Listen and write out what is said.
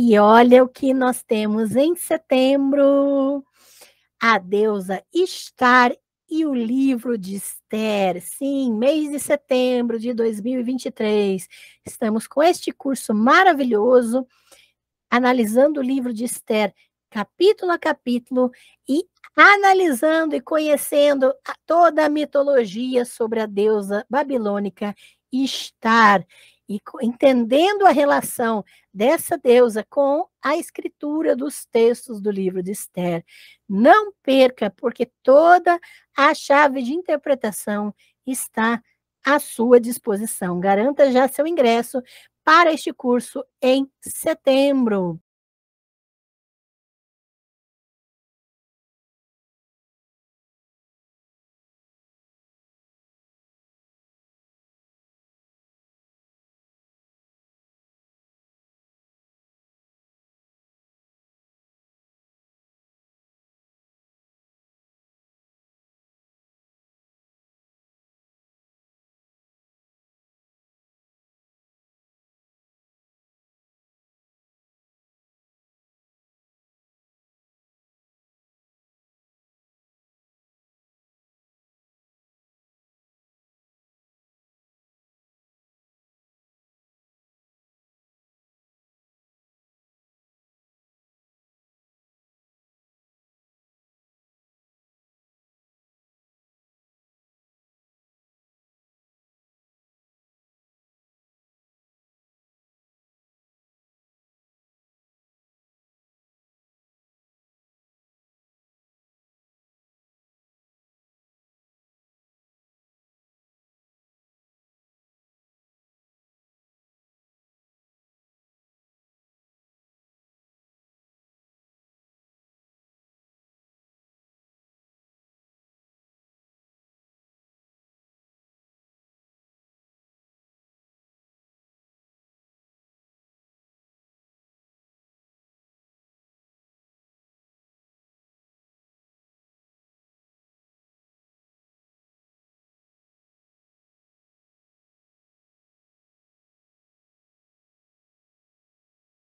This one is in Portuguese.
E olha o que nós temos em setembro: a deusa Estar e o livro de Esther. Sim, mês de setembro de 2023. Estamos com este curso maravilhoso, analisando o livro de Esther, capítulo a capítulo, e analisando e conhecendo toda a mitologia sobre a deusa babilônica Estar. E entendendo a relação dessa deusa com a escritura dos textos do livro de Esther. Não perca, porque toda a chave de interpretação está à sua disposição. Garanta já seu ingresso para este curso em setembro.